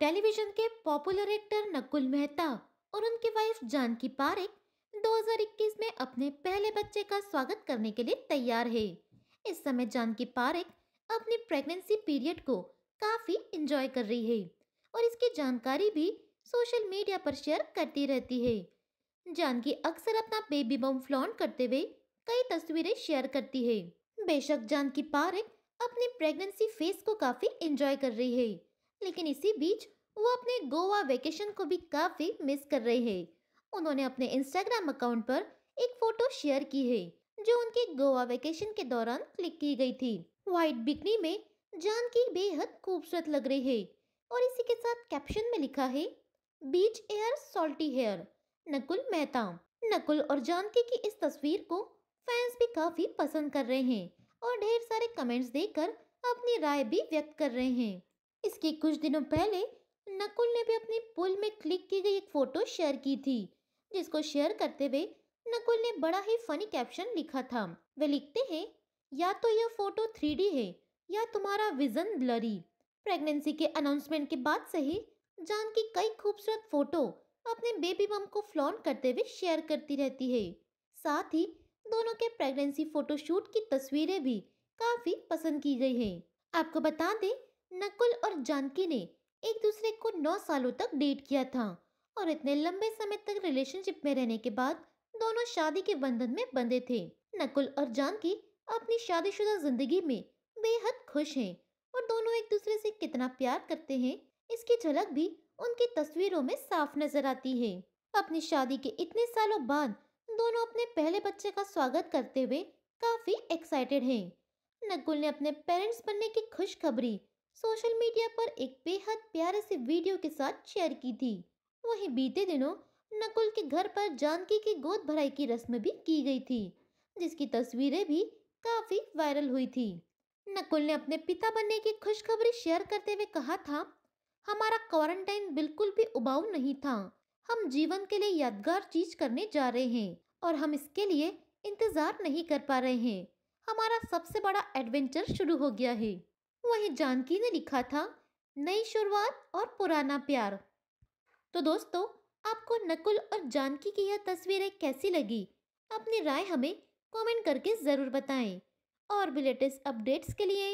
Television के popular actor Nakul Mehta और उनकी वाइफ जानकी पारिक 2021 में अपने पहले बच्चे का स्वागत करने के लिए तैयार है इस समय जानकी पारिक अपनी प्रेगनेंसी पीरियड को काफ़ी इंजॉय कर रही है और इसकी जानकारी भी सोशल मीडिया पर शेयर करती रहती है जानकी अक्सर अपना बेबी बम फ्लॉन्ट करते हुए कई तस्वीरें शेयर करती है बेशक जानकी पारिक अपनी प्रेगनेंसी फेस को काफ़ी इंजॉय कर रही है लेकिन इसी बीच वो अपने गोवा वेकेशन को भी काफ़ी मिस कर रहे हैं उन्होंने अपने इंस्टाग्राम अकाउंट पर एक फ़ोटो शेयर की है जो उनके गोवा वेकेशन के दौरान क्लिक की गई थी व्हाइट बिकनी में जान की बेहद खूबसूरत लग रही है और इसी के साथ कैप्शन में लिखा है beach air salty hair Nakul Mehta Nakul और जानकी की इस तस्वीर को फैंस भी काफ़ी पसंद कर रहे हैं और ढेर सारे कमेंट्स देकर अपनी राय भी व्यक्त कर रहे हैं इसके कुछ दिनों पहले नकुल ने भी अपनी पुल में क्लिक की गई एक फ़ोटो शेयर की थी जिसको शेयर करते हुए नकुल ने बड़ा ही फनी कैप्शन लिखा था वे लिखते हैं या तो यह फ़ोटो थ्री है या तुम्हारा विज़न ब्लरी प्रेगनेंसी के अनाउंसमेंट के बाद से ही जान की कई खूबसूरत फ़ोटो अपने बेबी बम को फ्लॉन्ट करते हुए शेयर करती रहती है साथ ही दोनों के प्रेगनेंसी फ़ोटोशूट की तस्वीरें भी काफ़ी पसंद की गई हैं आपको बता दें नकुल और जानकी ने एक दूसरे को नौ सालों तक डेट किया था और इतने लंबे समय तक रिलेशनशिप में रहने के बाद दोनों शादी के बंधन में बंधे थे नकुल और जानकी अपनी शादीशुदा जिंदगी में बेहद खुश हैं और दोनों एक दूसरे से कितना प्यार करते हैं इसकी झलक भी उनकी तस्वीरों में साफ नजर आती है अपनी शादी के इतने सालों बाद दोनों अपने पहले बच्चे का स्वागत करते हुए काफी एक्साइटेड हैं। नकुल ने अपने पेरेंट्स बनने की खुशखबरी सोशल मीडिया पर एक बेहद प्यारे से वीडियो के साथ शेयर की थी वहीं बीते दिनों नकुल के घर पर जानकी की गोद भराई की रस्म भी की गई थी जिसकी तस्वीरें भी काफ़ी वायरल हुई थी नकुल ने अपने पिता बनने की खुशखबरी शेयर करते हुए कहा था हमारा क्वारंटाइन बिल्कुल भी उबाऊ नहीं था हम जीवन के लिए यादगार चीज करने जा रहे हैं और हम इसके लिए इंतज़ार नहीं कर पा रहे हैं हमारा सबसे बड़ा एडवेंचर शुरू हो गया है वहीं जानकी ने लिखा था नई शुरुआत और पुराना प्यार तो दोस्तों आपको नकुल और जानकी की यह तस्वीरें कैसी लगी अपनी राय हमें कमेंट करके ज़रूर बताएं और भी लेटेस्ट अपडेट्स के लिए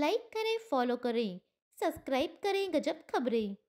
लाइक करें फॉलो करें सब्सक्राइब करें गजब खबरें